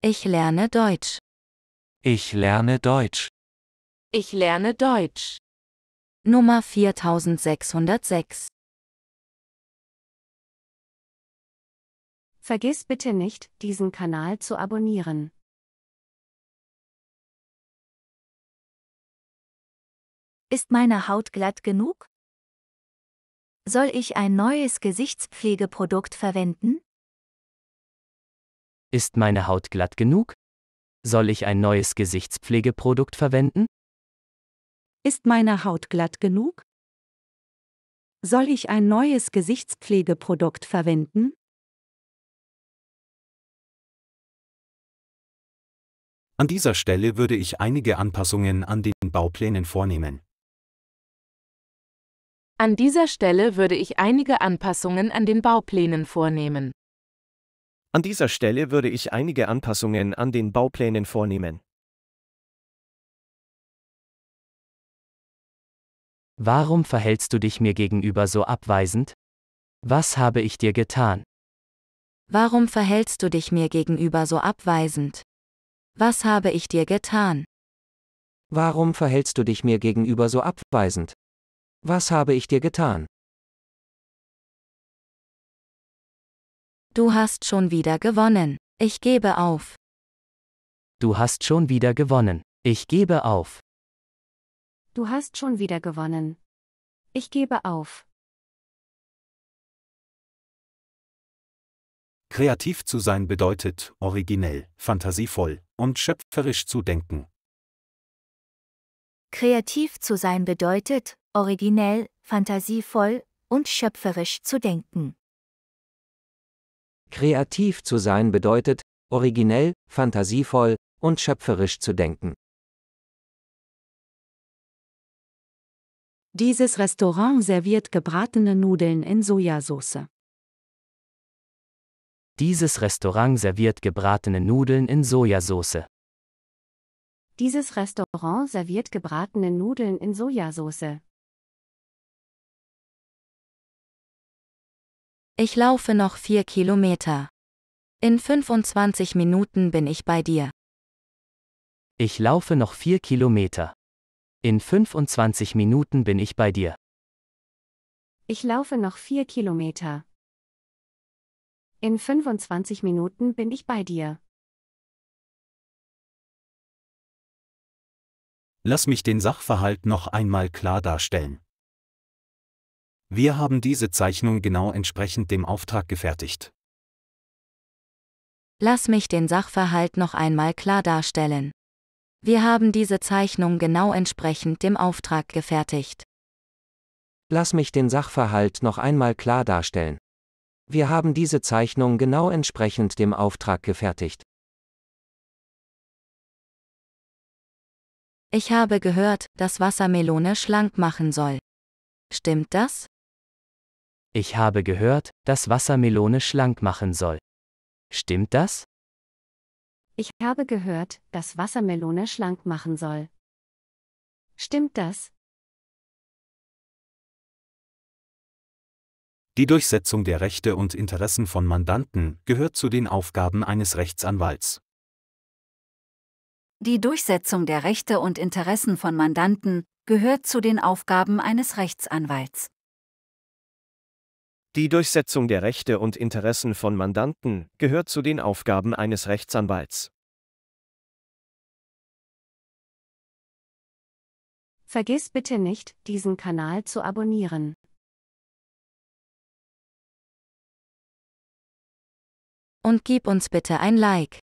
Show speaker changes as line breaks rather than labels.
Ich lerne Deutsch. Ich lerne Deutsch. Ich lerne Deutsch. Nummer 4606. Vergiss bitte nicht, diesen Kanal zu abonnieren. Ist meine Haut glatt genug? Soll ich ein neues Gesichtspflegeprodukt verwenden?
Ist meine Haut glatt genug? Soll ich ein neues Gesichtspflegeprodukt verwenden?
Ist meine Haut glatt genug? Soll ich ein neues Gesichtspflegeprodukt verwenden? An dieser Stelle würde ich einige Anpassungen an den Bauplänen vornehmen.
An dieser Stelle würde ich einige Anpassungen an den Bauplänen
vornehmen. An dieser Stelle würde ich einige Anpassungen an den Bauplänen vornehmen. Warum verhältst du dich mir gegenüber so abweisend? Was habe ich dir getan?
Warum verhältst du dich mir gegenüber so abweisend? Was
habe ich dir getan? Warum verhältst du dich mir gegenüber so abweisend? Was habe ich dir getan? Du hast schon wieder gewonnen. Ich gebe auf. Du hast schon wieder gewonnen. Ich gebe auf. Du hast schon wieder gewonnen. Ich gebe auf. Kreativ zu sein bedeutet, originell, fantasievoll und
schöpferisch zu denken.
Kreativ zu sein bedeutet, originell, fantasievoll und schöpferisch zu denken.
Kreativ zu sein bedeutet, originell, fantasievoll und schöpferisch zu denken. Dieses Restaurant serviert gebratene Nudeln in Sojasauce.
Dieses Restaurant serviert gebratene Nudeln in Sojasauce.
Dieses Restaurant serviert gebratene Nudeln in Sojasauce. Ich laufe noch vier Kilometer. In 25 Minuten bin ich bei dir.
Ich laufe noch vier Kilometer. In 25 Minuten bin
ich bei dir. Ich laufe noch vier Kilometer. In 25 Minuten bin ich bei dir. Lass mich den Sachverhalt noch einmal klar darstellen.
Wir haben diese Zeichnung genau entsprechend dem Auftrag gefertigt.
Lass mich den Sachverhalt noch einmal klar darstellen. Wir haben diese Zeichnung genau entsprechend dem Auftrag gefertigt.
Lass mich den Sachverhalt noch einmal klar darstellen. Wir haben diese Zeichnung genau entsprechend dem Auftrag gefertigt.
Ich habe gehört, dass Wassermelone schlank machen soll. Stimmt das?
Ich habe gehört, dass Wassermelone schlank machen soll. Stimmt das?
Ich habe gehört,
dass Wassermelone schlank machen soll. Stimmt das? Die Durchsetzung der Rechte und Interessen von Mandanten gehört zu den Aufgaben eines Rechtsanwalts.
Die Durchsetzung der Rechte und Interessen von Mandanten gehört zu den Aufgaben eines Rechtsanwalts.
Die Durchsetzung der Rechte und
Interessen von Mandanten gehört zu den Aufgaben eines Rechtsanwalts. Vergiss bitte nicht, diesen Kanal zu abonnieren. Und gib uns bitte ein Like.